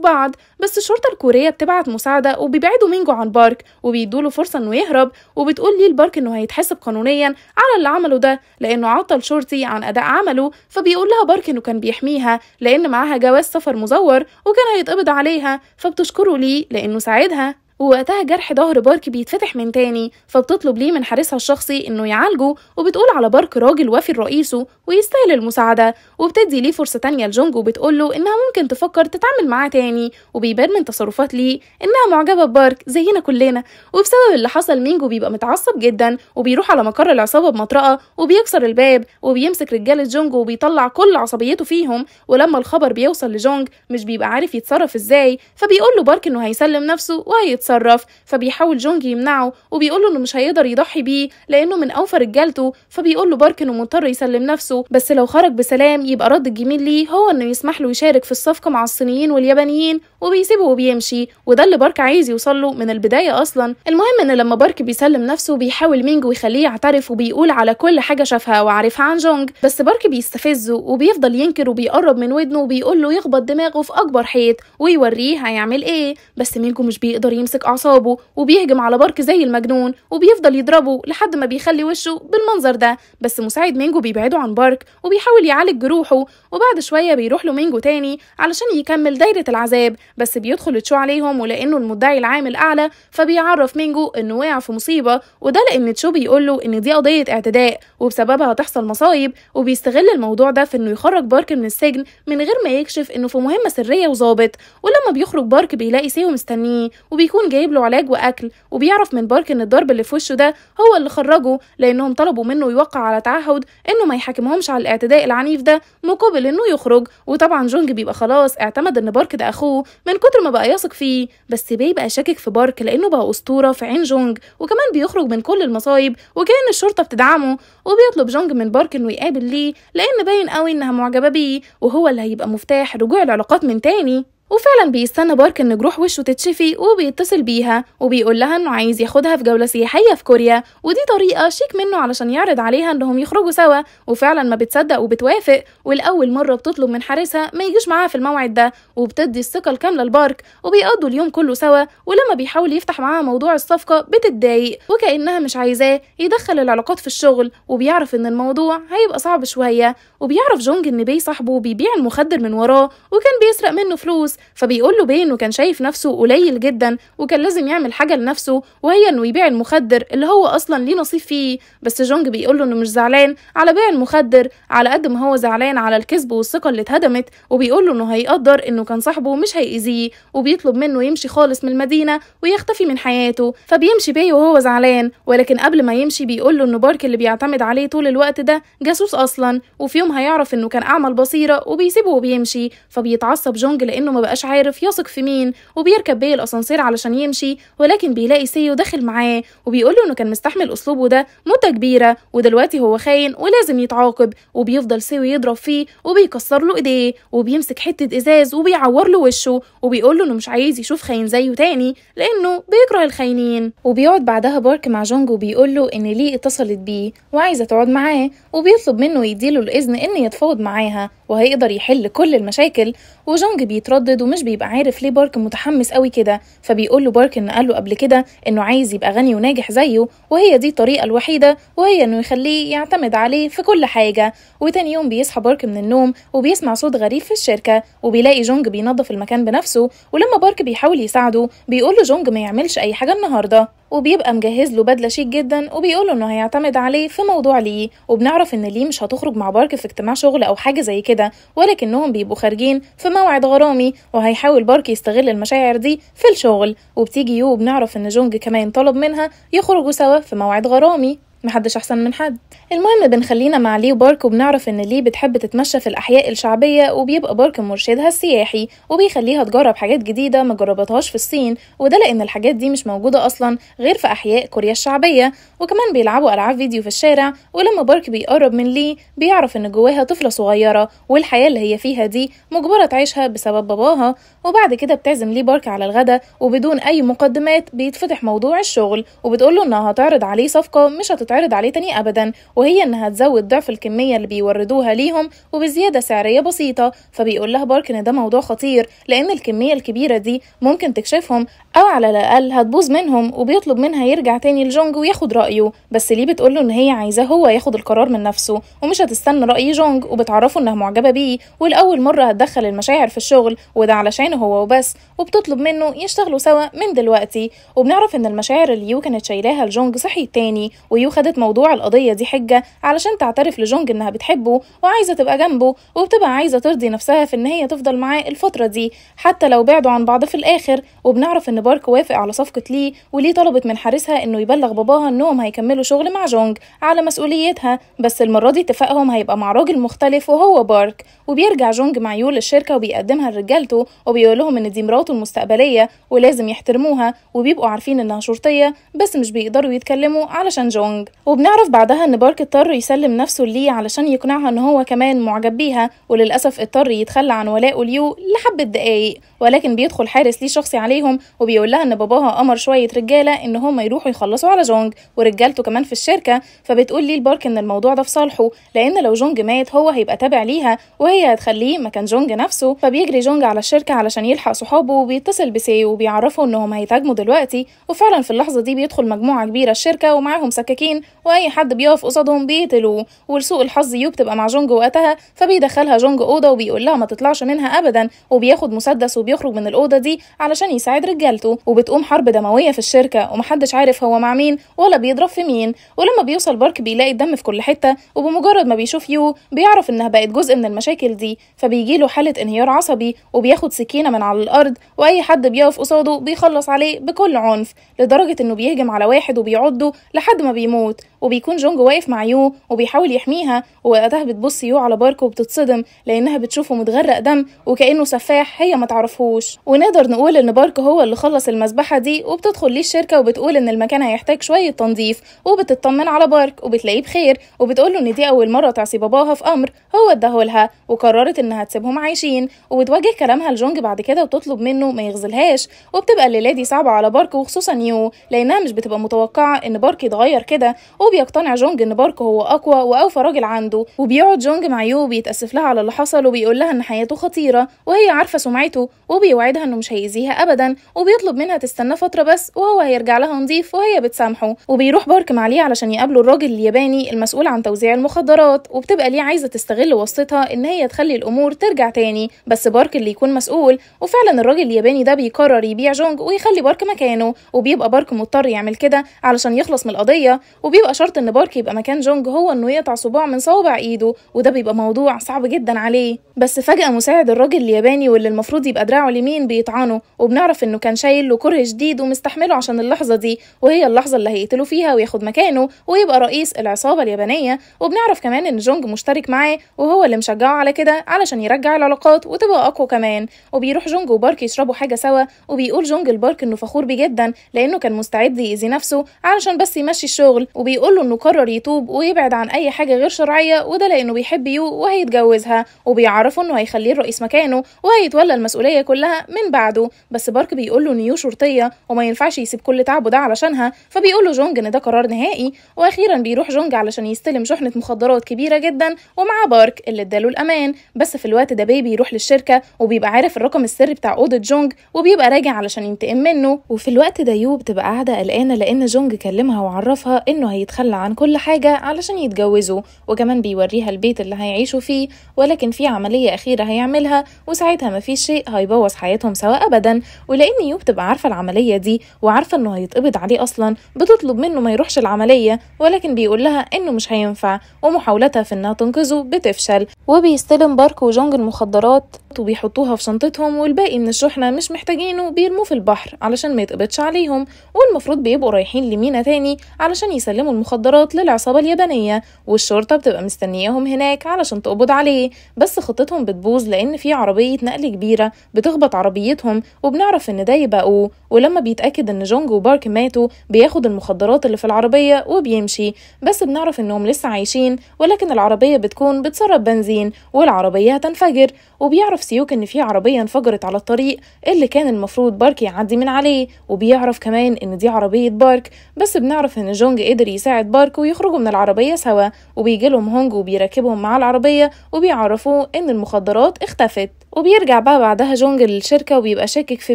بعض بس الشرطة الكورية بتبعت مساعدة وبيبعدوا مينجو عن بارك وبيدوله فرصة انه يهرب وبتقول ليه البارك انه هيتحاسب قانونيا على اللي عمله ده لأنه عطل شرطي عن أداء عمله فبيقول لها بارك إنه كان بيحميها لأن معاها جواز سفر مزور وكان هيتقبض عليها فبتشكره ليه لأنه ساعدها ووقتها جرح ظهر بارك بيتفتح من تاني فبتطلب ليه من حارسها الشخصي انه يعالجه وبتقول على بارك راجل وافي لرئيسه ويستاهل المساعده وبتدي ليه فرصه تانية لجونج وبتقول له انها ممكن تفكر تتعامل معاه تاني وبيبان من تصرفات ليه انها معجبه ببارك زينا كلنا وبسبب اللي حصل مينجو بيبقى متعصب جدا وبيروح على مقر العصابه بمطرقه وبيكسر الباب وبيمسك رجاله جونج وبيطلع كل عصبيته فيهم ولما الخبر بيوصل لجونج مش بيبقى عارف يتصرف ازاي فبيقول له بارك انه هيسلم نفسه وهيتصرف يتصرف فبيحاول جونج يمنعه وبيقول له انه مش هيقدر يضحي بيه لانه من اوفر رجالته فبيقول له بارك انه مضطر يسلم نفسه بس لو خرج بسلام يبقى رد الجميل ليه هو انه يسمح له يشارك في الصفقه مع الصينيين واليابانيين وبيسيبه وبيمشي وده اللي بارك عايز يوصل له من البدايه اصلا المهم ان لما بارك بيسلم نفسه بيحاول مينجو يخليه يعترف وبيقول على كل حاجه شافها وعارفها عن جونج بس بارك بيستفزه وبيفضل ينكر وبيقرب من ودنه وبيقول له يخبط دماغه في اكبر حيط ويوريه هيعمل ايه بس مينجو مش بيقدر يمسك بيمسك أعصابه وبيهجم على بارك زي المجنون وبيفضل يضربه لحد ما بيخلي وشه بالمنظر ده بس مساعد مينجو بيبعده عن بارك وبيحاول يعالج جروحه وبعد شوية بيروح له مينجو تاني علشان يكمل دايرة العذاب بس بيدخل تشو عليهم ولأنه المدعي العام الأعلى فبيعرف مينجو إنه وقع في مصيبة وده لأن تشو بيقول له إن دي قضية اعتداء وبسببها هتحصل مصايب وبيستغل الموضوع ده في إنه يخرج بارك من السجن من غير ما يكشف إنه في مهمة سرية وظابط ولما بيخرج بارك بيلاقي سيو مستنيه وبيكون جايب له علاج واكل وبيعرف من بارك ان الضرب اللي في وشه ده هو اللي خرجه لانهم طلبوا منه يوقع على تعهد انه ما يحاكمهمش على الاعتداء العنيف ده مقابل انه يخرج وطبعا جونج بيبقى خلاص اعتمد ان بارك ده اخوه من كتر ما بقى يثق فيه بس بي بقى شاكك في بارك لانه بقى اسطوره في عين جونج وكمان بيخرج من كل المصايب وكان الشرطه بتدعمه وبيطلب جونج من بارك انه يقابل ليه لان باين قوي انها معجبه بيه وهو اللي هيبقى مفتاح رجوع العلاقات من تاني وفعلا بيستنى بارك ان جروح وشه تتشفي وبيتصل بيها وبيقول لها انه عايز ياخدها في جوله سياحيه في كوريا ودي طريقه شيك منه علشان يعرض عليها انهم يخرجوا سوا وفعلا ما بتصدق وبتوافق والاول مره بتطلب من حارسها ما يجيش معاها في الموعد ده وبتدي الثقه الكامله لبارك وبيقضوا اليوم كله سوا ولما بيحاول يفتح معاها موضوع الصفقه بتتضايق وكانها مش عايزاه يدخل العلاقات في الشغل وبيعرف ان الموضوع هيبقى صعب شويه وبيعرف جونج ان بي صاحبه بيبيع المخدر من وراه وكان بيسرق منه فلوس فبيقول له بيه انه كان شايف نفسه قليل جدا وكان لازم يعمل حاجه لنفسه وهي انه يبيع المخدر اللي هو اصلا ليه نصيب فيه بس جونج بيقول له انه مش زعلان على بيع المخدر على قد ما هو زعلان على الكذب والثقه اللي اتهدمت وبيقول له انه هيقدر انه كان صاحبه مش هيأذيه وبيطلب منه يمشي خالص من المدينه ويختفي من حياته فبيمشي بيه وهو زعلان ولكن قبل ما يمشي بيقول له انه بارك اللي بيعتمد عليه طول الوقت ده جاسوس اصلا وفي يوم هيعرف انه كان اعمى البصيره وبيسيبه وبيمشي فبيتعصب جونج لانه ما مبقاش عارف يثق في مين وبيركب بيه الاسانسير علشان يمشي ولكن بيلاقي سيو داخل معاه وبيقوله انه كان مستحمل اسلوبه ده مده كبيره ودلوقتي هو خاين ولازم يتعاقب وبيفضل سيو يضرب فيه وبيكسر له ايديه وبيمسك حته ازاز وبيعور له وشه وبيقول له انه مش عايز يشوف خاين زيه تاني لانه بيكره الخاينين وبيقعد بعدها بارك مع جونج وبيقول له ان ليه اتصلت بيه وعايزه تقعد معاه وبيطلب منه يديله الاذن ان يتفاوض معاها وهيقدر يحل كل المشاكل وجونج بيتردد ومش بيبقى عارف ليه بارك متحمس قوي كده فبيقول له بارك ان قال له قبل كده انه عايز يبقى غني وناجح زيه وهي دي الطريقه الوحيده وهي انه يخليه يعتمد عليه في كل حاجه وتاني يوم بيصحى بارك من النوم وبيسمع صوت غريب في الشركه وبيلاقي جونج بينظف المكان بنفسه ولما بارك بيحاول يساعده بيقول له جونج ما يعملش اي حاجه النهارده وبيبقى مجهز له بدله شيك جدا وبيقول له انه هيعتمد عليه في موضوع ليه وبنعرف ان ليه مش هتخرج مع بارك في اجتماع شغل او حاجه زي كده ولكنهم بيبقوا خارجين في موعد غرامي وهيحاول بارك يستغل المشاعر دي في الشغل وبتيجي يو وبنعرف ان جونج كمان طلب منها يخرجوا سوا في موعد غرامي محدش احسن من حد المهم بنخلينا مع لي بارك وبنعرف ان لي بتحب تتمشى في الاحياء الشعبيه وبيبقى بارك مرشدها السياحي وبيخليها تجرب حاجات جديده ما جربتهاش في الصين وده لان الحاجات دي مش موجوده اصلا غير في احياء كوريا الشعبيه وكمان بيلعبوا العاب فيديو في الشارع ولما بارك بيقرب من لي بيعرف ان جواها طفله صغيره والحياه اللي هي فيها دي مجبره تعيشها بسبب باباها وبعد كده بتعزم لي بارك على الغدا وبدون اي مقدمات بيتفتح موضوع الشغل وبتقوله انها هتعرض عليه صفقه مش هتت تتعرض عليه تاني أبدا وهي إنها تزود ضعف الكمية اللي بيوردوها ليهم وبزيادة سعرية بسيطة فبيقول لها بارك إن ده موضوع خطير لأن الكمية الكبيرة دي ممكن تكشفهم او على الاقل هتبوظ منهم وبيطلب منها يرجع تاني لجونج وياخد رايه بس ليه بتقوله ان هي عايزاه هو ياخد القرار من نفسه ومش هتستنى راي جونج وبتعرفه انها معجبه بيه ولاول مره هتدخل المشاعر في الشغل وده علشان هو وبس وبتطلب منه يشتغلوا سوا من دلوقتي وبنعرف ان المشاعر اللي يو كانت شايلاها لجونج صحيت تاني ويو خدت موضوع القضيه دي حجه علشان تعترف لجونج انها بتحبه وعايزه تبقى جنبه وبتبقى عايزه ترضي نفسها في ان هي تفضل معاه الفتره دي حتى لو بعدوا عن بعض في الاخر وبنعرف ان بارك وافق على صفقة لي ولي طلبت من حارسها إنه يبلغ باباها إنهم هيكملوا شغل مع جونج على مسؤوليتها بس المرة دي اتفاقهم هيبقى مع راجل مختلف وهو بارك وبيرجع جونج مع يول للشركة وبيقدمها لرجالته وبيقول لهم إن دي مراته المستقبلية ولازم يحترموها وبيبقوا عارفين إنها شرطية بس مش بيقدروا يتكلموا علشان جونج وبنعرف بعدها إن بارك اضطر يسلم نفسه لي علشان يقنعها إن هو كمان معجب بيها وللأسف اضطر يتخلى عن ولاءه ليو لحبة دقايق ولكن بيدخل حارس ليه شخصي عليهم وبي وبيقول لها ان باباها امر شويه رجاله ان هم يروحوا يخلصوا على جونج ورجالته كمان في الشركه فبتقول لي البارك ان الموضوع ده في صالحه لان لو جونج مات هو هيبقى تابع ليها وهي هتخليه مكان جونج نفسه فبيجري جونج على الشركه علشان يلحق صحابه وبيتصل بسي وبيعرفه انهم هيتهاجموا دلوقتي وفعلا في اللحظه دي بيدخل مجموعه كبيره الشركه ومعاهم سكاكين واي حد بيقف قصادهم بيقتلوه ولسوء الحظ يو بتبقى مع جونج وقتها فبيدخلها جونج اوضه وبيقول لها ما تطلعش منها ابدا وبياخد مسدس وبيخرج من الاوضه دي علشان يساعد رجالته عيلته وبتقوم حرب دمويه في الشركه ومحدش عارف هو مع مين ولا بيضرب في مين ولما بيوصل بارك بيلاقي الدم في كل حته وبمجرد ما بيشوف يو بيعرف انها بقت جزء من المشاكل دي فبيجيله حاله انهيار عصبي وبياخد سكينه من على الارض واي حد بيقف قصاده بيخلص عليه بكل عنف لدرجه انه بيهجم على واحد وبيعضه لحد ما بيموت وبيكون جونج واقف مع يو وبيحاول يحميها ووقتها بتبص يو على بارك وبتتصدم لانها بتشوفه متغرق دم وكانه سفاح هي ما تعرفهوش ونقدر نقول ان بارك هو اللي خلص بتخلص المسبحة دي وبتدخل ليه الشركة وبتقول إن المكان هيحتاج شوية تنظيف وبتطمن على بارك وبتلاقيه بخير وبتقول له إن دي أول مرة تعصي باباها في أمر هو اداهولها وقررت إنها تسيبهم عايشين وبتوجه كلامها لجونج بعد كده وتطلب منه ما يغزلهاش وبتبقى الليلة دي صعبة على بارك وخصوصا يو لأنها مش بتبقى متوقعة إن بارك يتغير كده وبيقتنع جونج إن بارك هو أقوى وأوفى راجل عنده وبيقعد جونج مع يو بيتأسف لها على اللي حصل وبيقول لها إن حياته خطيرة وهي عارفة سمعته وبيوعدها إنه مش هيأذيها أبدا وبيطلع وبيطلب منها تستنى فتره بس وهو هيرجع لها نظيف وهي بتسامحه وبيروح بارك معليه علشان يقابله الراجل الياباني المسؤول عن توزيع المخدرات وبتبقى ليه عايزه تستغل وسطتها ان هي تخلي الامور ترجع تاني بس بارك اللي يكون مسؤول وفعلا الراجل الياباني ده بيقرر يبيع جونج ويخلي بارك مكانه وبيبقى بارك مضطر يعمل كده علشان يخلص من القضيه وبيبقى شرط ان بارك يبقى مكان جونج هو انه يقطع صباع من صوابع ايده وده بيبقى موضوع صعب جدا عليه بس فجاه مساعد الراجل الياباني واللي المفروض يبقى دراعه اليمين بيطعنه وبنعرف انه كان شايف متخيل له كره جديد ومستحمله عشان اللحظه دي وهي اللحظه اللي هيقتله فيها وياخد مكانه ويبقى رئيس العصابه اليابانيه وبنعرف كمان ان جونج مشترك معاه وهو اللي مشجعه على كده علشان يرجع العلاقات وتبقى اقوى كمان وبيروح جونج وبارك يشربوا حاجه سوا وبيقول جونج لبارك انه فخور بيه جدا لانه كان مستعد يأذي نفسه علشان بس يمشي الشغل وبيقول له انه قرر يتوب ويبعد عن اي حاجه غير شرعيه وده لانه بيحب يو وهيتجوزها وبيعرفه انه هيخليه الرئيس مكانه وهيتولى المسؤوليه كلها من بعده بس بارك بيقول له نيو شرطية وما ينفعش يسيب كل تعبه ده علشانها فبيقول له جونج إن ده قرار نهائي وأخيرا بيروح جونج علشان يستلم شحنة مخدرات كبيرة جدا ومعاه بارك اللي اداله الأمان بس في الوقت ده بيبي يروح للشركة وبيبقى عارف الرقم السري بتاع أوضة جونج وبيبقى راجع علشان ينتقم منه وفي الوقت ده يو بتبقى قاعدة قلقانة لأن جونج كلمها وعرفها إنه هيتخلى عن كل حاجة علشان يتجوزوا وكمان بيوريها البيت اللي هيعيشوا فيه ولكن في عملية أخيرة هيعملها وساعتها مفيش شيء هيبوظ حياتهم سوا أبدا ولأن يوب بتبقى عارفه العمليه دي وعارفه انه هيتقبض عليه اصلا بتطلب منه ما يروحش العمليه ولكن بيقول لها انه مش هينفع ومحاولتها في انها تنقذه بتفشل وبيستلم بارك وجونج المخدرات وبيحطوها في شنطتهم والباقي من الشحنه مش محتاجينه بيرموه في البحر علشان ما يتقبضش عليهم والمفروض بيبقوا رايحين لمينا تاني علشان يسلموا المخدرات للعصابه اليابانيه والشرطه بتبقى مستنياهم هناك علشان تقبض عليه بس خطتهم بتبوظ لان في عربيه نقل كبيره بتخبط عربيتهم وبنعرف ان ده يبقى بقوه ولما بيتأكد إن جونج وبارك ماتوا بياخد المخدرات اللي في العربية وبيمشي بس بنعرف إنهم لسه عايشين ولكن العربية بتكون بتسرب بنزين والعربية هتنفجر وبيعرف سيوك إن في عربية انفجرت على الطريق اللي كان المفروض بارك يعدي من عليه وبيعرف كمان إن دي عربية بارك بس بنعرف إن جونج قدر يساعد بارك ويخرجوا من العربية سوا وبيجيلهم هونج وبيركبهم مع العربية وبيعرفوه إن المخدرات اختفت وبيرجع بقى بعدها جونج للشركة وبيبقى شاكك في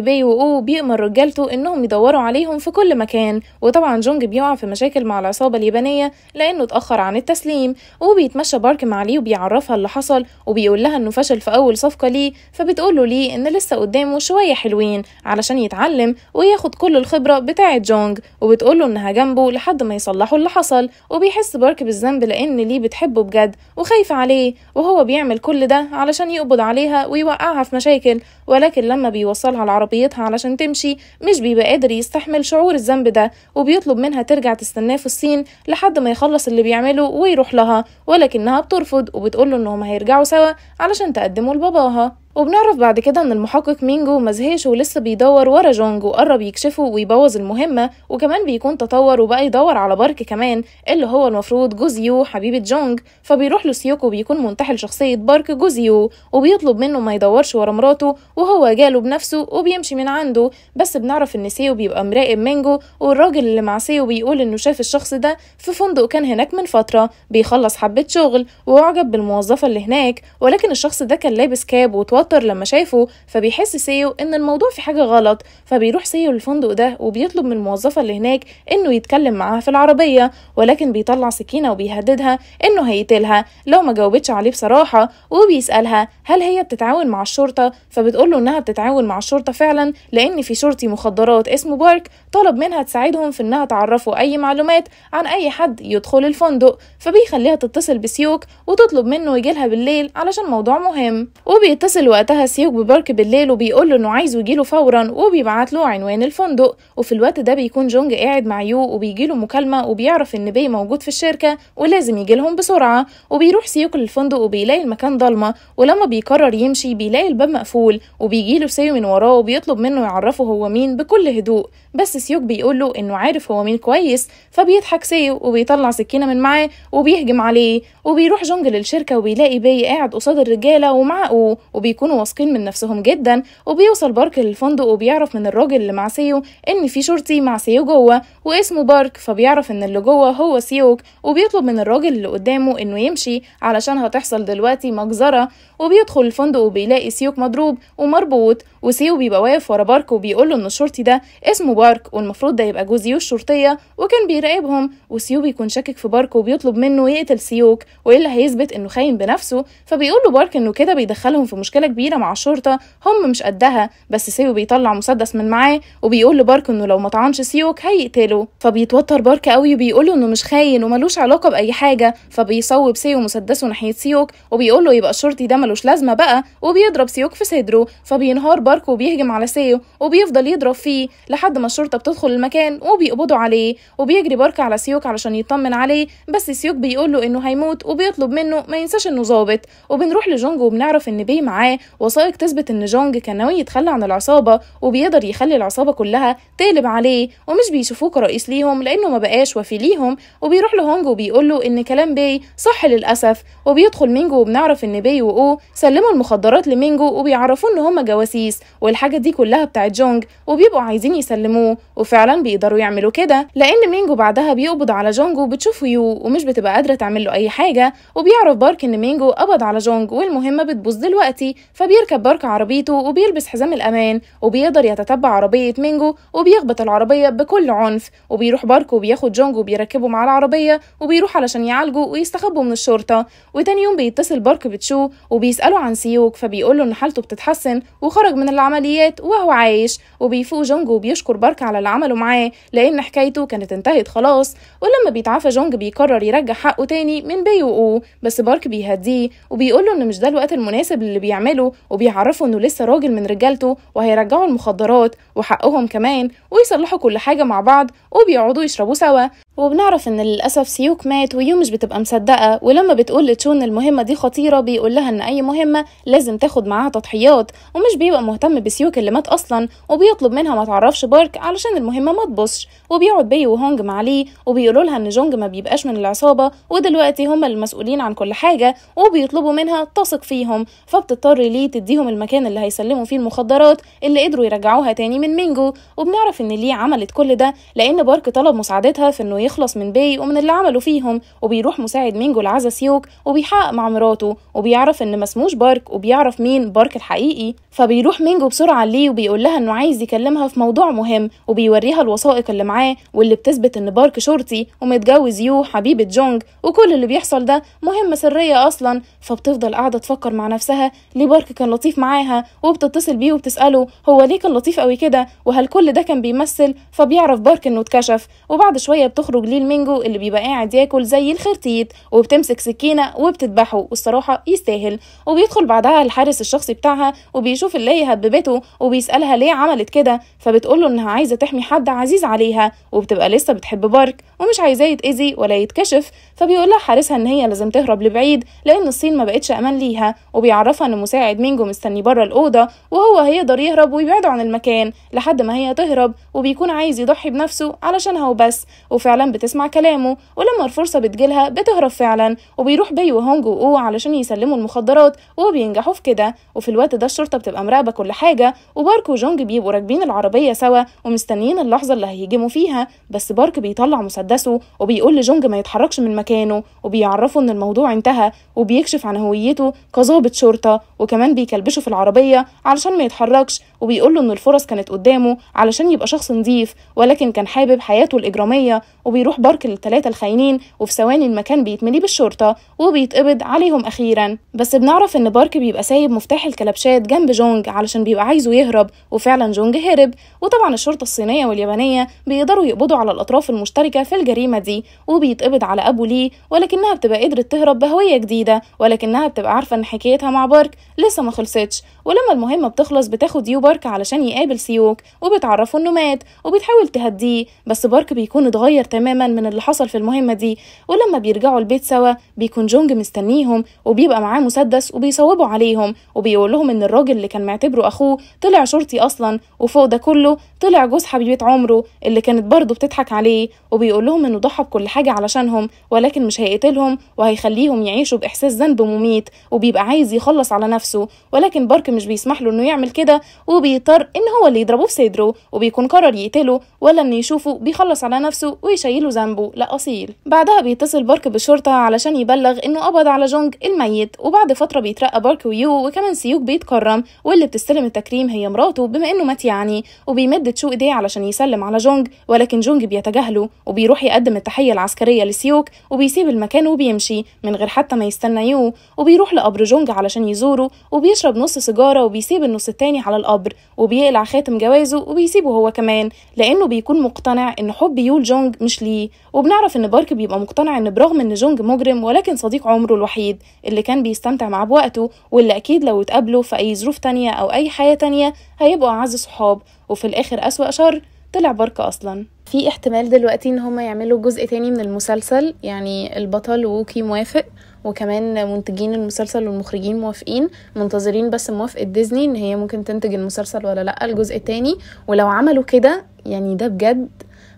باي وأو وبيأمر رجالته إنهم يدوروا عليهم في كل مكان وطبعا جونج بيقع في مشاكل مع العصابة اليابانية لأنه اتأخر عن التسليم وبيتمشى بارك مع ليه وبيعرفها اللي حصل وبيقول لها إنه فشل في أول صفقة ليه فبتقوله ليه إن لسه قدامه شوية حلوين علشان يتعلم وياخد كل الخبرة بتاعة جونج وبتقوله إنها جنبه لحد ما يصلحوا اللي حصل وبيحس بارك بالذنب لأن ليه بتحبه بجد وخايفة عليه وهو بيعمل كل ده علشان يقبض عليها وي بيوقعها في مشاكل ولكن لما بيوصلها لعربيتها علشان تمشي مش بيبقى قادر يستحمل شعور الذنب ده وبيطلب منها ترجع تستناه في الصين لحد ما يخلص اللي بيعمله ويروح لها ولكنها بترفض وبتقوله انهم هيرجعوا سوا علشان تقدمه لباباها وبنعرف بعد كده ان المحقق مينجو مزهقش ولسه بيدور ورا جونج وقرب يكشفه ويبوظ المهمه وكمان بيكون تطور وبقى يدور على بارك كمان اللي هو المفروض جوزيو حبيبه جونج فبيروح له سيوكو بيكون منتحل شخصيه بارك جوزيو وبيطلب منه ما يدورش ورا مراته وهو جاله بنفسه وبيمشي من عنده بس بنعرف ان سيو بيبقى مراقب مينجو والراجل اللي مع سيو بيقول انه شاف الشخص ده في فندق كان هناك من فتره بيخلص حبه شغل واعجب بالموظفه اللي هناك ولكن الشخص ده كان لابس كاب وتوتر توتر لما شافه فبيحس سيو ان الموضوع في حاجه غلط فبيروح سيو للفندق ده وبيطلب من الموظفه اللي هناك انه يتكلم معاها في العربيه ولكن بيطلع سكينه وبيهددها انه هيقتلها لو ما جاوبتش عليه بصراحه وبيسالها هل هي بتتعاون مع الشرطه فبتقول له انها بتتعاون مع الشرطه فعلا لان في شرطي مخدرات اسمه بارك طلب منها تساعدهم في انها تعرفه اي معلومات عن اي حد يدخل الفندق فبيخليها تتصل بسيوك وتطلب منه يجيلها بالليل علشان موضوع مهم وبيتصل وقتها سيوك ببارك بالليل وبيقول له انه عايزه يجيله فورا وبيبعت له عنوان الفندق وفي الوقت ده بيكون جونج قاعد مع يو وبيجيله مكالمه وبيعرف ان بي موجود في الشركه ولازم يجيلهم بسرعه وبيروح سيوك للفندق وبيلاقي المكان ضلمه ولما بيقرر يمشي بيلاقي الباب مقفول وبيجيله سيو من وراه وبيطلب منه يعرفه هو مين بكل هدوء بس سيوك بيقوله انه عارف هو مين كويس فبيضحك سيو وبيطلع سكينة من معاه وبيهجم عليه وبيروح جنجل الشركة وبيلاقي باي قاعد قصاد الرجالة ومعاه وبيكونوا واثقين من نفسهم جدا وبيوصل بارك للفندق وبيعرف من الراجل اللي مع سيو ان في شرطي مع سيو جوه واسمه بارك فبيعرف ان اللي جوه هو سيوك وبيطلب من الراجل اللي قدامه انه يمشي علشان هتحصل دلوقتي مجزرة وبيطلب بيدخل الفندق وبيلاقي سيوك مضروب ومربوط وسيو بيبقى واقف ورا بارك وبيقول له ان الشرطي ده اسمه بارك والمفروض ده يبقى جوزيو الشرطيه وكان بيراقبهم وسيو بيكون شاكك في بارك وبيطلب منه يقتل سيوك وايه اللي هيثبت انه خاين بنفسه فبيقول له بارك انه كده بيدخلهم في مشكله كبيره مع الشرطه هم مش قدها بس سيو بيطلع مسدس من معاه وبيقول لبارك انه لو ما طعنش سيوك هيقتله فبيتوتر بارك قوي وبيقول له انه مش خاين وملوش علاقه باي حاجه فبيصوب سيو مسدسه ناحيه سيوك وبيقول له يبقى الشرطي ده ملوش لازمه بقى وبيضرب سيوك في صدره فبينهار بارك ماركو بيهجم على سيو وبيفضل يضرب فيه لحد ما الشرطة بتدخل المكان وبيقبضوا عليه وبيجري بارك على سيوك علشان يطمن عليه بس سيوك بيقول له انه هيموت وبيطلب منه ما ينساش انه ظابط وبنروح لجونج وبنعرف ان بي معاه وثائق تثبت ان جونج كان ناوي يتخلى عن العصابة وبيقدر يخلي العصابة كلها تقلب عليه ومش بيشوفوه كرئيس ليهم لانه ما بقاش وفي ليهم وبيروح لهونج وبيقول له ان كلام بي صح للاسف وبيدخل مينجو وبنعرف ان بي واو سلموا المخدرات لمينجو وبيعرفوه ان هما جواسيس والحاجة دي كلها بتاعت جونج وبيبقوا عايزين يسلموه وفعلا بيقدروا يعملوا كده لأن مينجو بعدها بيقبض على جونج وبتشوفه يو ومش بتبقى قادرة تعمل له أي حاجة وبيعرف بارك إن مينجو قبض على جونج والمهمة بتبوظ دلوقتي فبيركب بارك عربيته وبيلبس حزام الأمان وبيقدر يتتبع عربية مينجو وبيخبط العربية بكل عنف وبيروح بارك وبياخد جونج وبيركبه مع العربية وبيروح علشان يعالجه ويستخبوا من الشرطة وتاني يوم بيتصل بارك بتشو وبيسأله عن سيوك فبيقول له إن حالته بتتحسن وخرج من من العمليات وهو عايش وبيفوق جونج بيشكر بارك على اللي عمله معاه لأن حكايته كانت انتهت خلاص ولما بيتعافى جونج بيقرر يرجع حقه تاني من بي وأو بس بارك بيهديه وبيقوله إن مش ده الوقت المناسب للي بيعمله وبيعرفه إنه لسه راجل من رجالته وهيرجعوا المخدرات وحقهم كمان ويصلحوا كل حاجة مع بعض وبيقعدوا يشربوا سوا وبنعرف ان للاسف سيوك مات ويو مش بتبقى مصدقه ولما بتقول لتشون المهمه دي خطيره بيقول لها ان اي مهمه لازم تاخد معاها تضحيات ومش بيبقى مهتم بسيوك اللي مات اصلا وبيطلب منها ما تعرفش بارك علشان المهمه ما تبصش وبيقعد بي وهونج مع لي وبيقولوا لها ان جونج ما بيبقاش من العصابه ودلوقتي هما المسؤولين عن كل حاجه وبيطلبوا منها تثق فيهم فبتضطر لي تديهم المكان اللي هيسلموا فيه المخدرات اللي قدروا يرجعوها تاني من مينجو وبنعرف ان لي عملت كل ده لان بارك طلب مساعدتها في انه يخلص من باي ومن اللي عملوا فيهم وبيروح مساعد مينجو لعزا سيوك وبيحقق مع مراته وبيعرف ان ما اسموش بارك وبيعرف مين بارك الحقيقي فبيروح مينجو بسرعة ليه وبيقول لها انه عايز يكلمها في موضوع مهم وبيوريها الوثائق اللي معاه واللي بتثبت ان بارك شرطي ومتجوز يو حبيبة جونج وكل اللي بيحصل ده مهمة سرية اصلا فبتفضل قاعدة تفكر مع نفسها ليه بارك كان لطيف معاها وبتتصل بيه وبتسأله هو ليه كان لطيف قوي كده وهل كل ده كان بيمثل فبيعرف بارك انه اتكشف وبعد شوية بتخرج بيخرج ليه المنجو اللي بيبقى قاعد ياكل زي الخرتيت وبتمسك سكينه وبتذبحه والصراحه يستاهل وبيدخل بعدها الحارس الشخصي بتاعها وبيشوف اللي هي هببته وبيسالها ليه عملت كده فبتقول له انها عايزه تحمي حد عزيز عليها وبتبقى لسه بتحب بارك ومش عايزاه يتاذي ولا يتكشف فبيقول لها حارسها ان هي لازم تهرب لبعيد لان الصين ما بقتش امان ليها وبيعرفها ان مساعد مينجو مستني بره الاوضه وهو هيقدر يهرب ويبعده عن المكان لحد ما هي تهرب وبيكون عايز يضحي بنفسه علشانها وبس وفعلا بتسمع كلامه ولما الفرصه بتجيلها بتهرب فعلا وبيروح بي وهونج وأو علشان يسلموا المخدرات وبينجحوا في كده وفي الوقت ده الشرطه بتبقى مراقبه كل حاجه وبارك وجونج بيبقوا راكبين العربيه سوا ومستنيين اللحظه اللي هيهجموا فيها بس بارك بيطلع مسدسه وبيقول لجونج ما يتحركش من مكانه مكانه وبيعرفه إن الموضوع انتهى وبيكشف عن هويته كظابط شرطة وكمان بيكلبشه في العربية علشان ما يتحركش وبيقول له إن الفرص كانت قدامه علشان يبقى شخص نظيف ولكن كان حابب حياته الإجرامية وبيروح بارك للثلاثة الخاينين وفي ثواني المكان بيتملي بالشرطة وبيتقبض عليهم أخيرا بس بنعرف إن بارك بيبقى سايب مفتاح الكلبشات جنب جونج علشان بيبقى عايزه يهرب وفعلا جونج هرب وطبعا الشرطة الصينية واليابانية بيقدروا يقبضوا على الأطراف المشتركة في الجريمة دي وبيتقبض على أبو لي ليه ولكنها بتبقى قدرت تهرب بهوية جديدة ولكنها بتبقى عارفة إن حكايتها مع بارك لسه ما خلصتش ولما المهمة بتخلص بتاخد يو بارك علشان يقابل سيوك وبتعرفه إنه مات وبتحاول تهديه بس بارك بيكون اتغير تماما من اللي حصل في المهمة دي ولما بيرجعوا البيت سوا بيكون جونج مستنيهم وبيبقى معاه مسدس وبيصوبوا عليهم وبيقول لهم إن الراجل اللي كان معتبره أخوه طلع شرطي أصلا وفوق ده كله طلع جوز حبيبة عمره اللي كانت برضه بتضحك عليه وبيقول لهم إنه ضحى بكل حاجة علشانهم ولا ولكن مش هيقتلهم وهيخليهم يعيشوا بإحساس ذنب مميت وبيبقى عايز يخلص على نفسه ولكن بارك مش بيسمح له إنه يعمل كده وبيضطر إن هو اللي يضربه في صدره وبيكون قرر يقتله ولا إنه يشوفه بيخلص على نفسه ويشيله ذنبه لا أصيل بعدها بيتصل بارك بالشرطة علشان يبلغ إنه قبض على جونج الميت وبعد فترة بيترقى بارك ويو وكمان سيوك بيتكرم واللي بتستلم التكريم هي مراته بما إنه مات يعني وبيمد تشو إيديه علشان يسلم على جونج ولكن جونج بيتجاهله وبيروح يقدم التحية العسكرية لسيوك وبيسيب المكان وبيمشي من غير حتى ما يستنى يو وبيروح لقبر جونج علشان يزوره وبيشرب نص سيجارة وبيسيب النص التاني على القبر وبيقلع خاتم جوازه وبيسيبه هو كمان لأنه بيكون مقتنع إن حب يو جونج مش ليه وبنعرف إن بارك بيبقى مقتنع إن برغم إن جونج مجرم ولكن صديق عمره الوحيد اللي كان بيستمتع معاه بوقته واللي أكيد لو اتقابلوا في أي ظروف تانية أو أي حياة تانية هيبقوا أعز صحاب وفي الآخر أسوأ شر طلع بركة أصلا في احتمال دلوقتي ان هما يعملوا جزء تاني من المسلسل يعني البطل ووكي موافق وكمان منتجين المسلسل والمخرجين موافقين منتظرين بس موافقة ديزني ان هي ممكن تنتج المسلسل ولا لا الجزء التاني ولو عملوا كده يعني ده بجد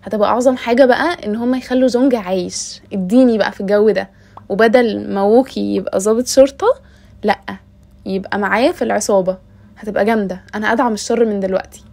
هتبقى اعظم حاجة بقى ان هما يخلوا زونج عايش اديني بقى في الجو ده وبدل ما ووكي يبقى ظابط شرطة لا يبقى معايا في العصابة هتبقى جامدة انا ادعم الشر من دلوقتي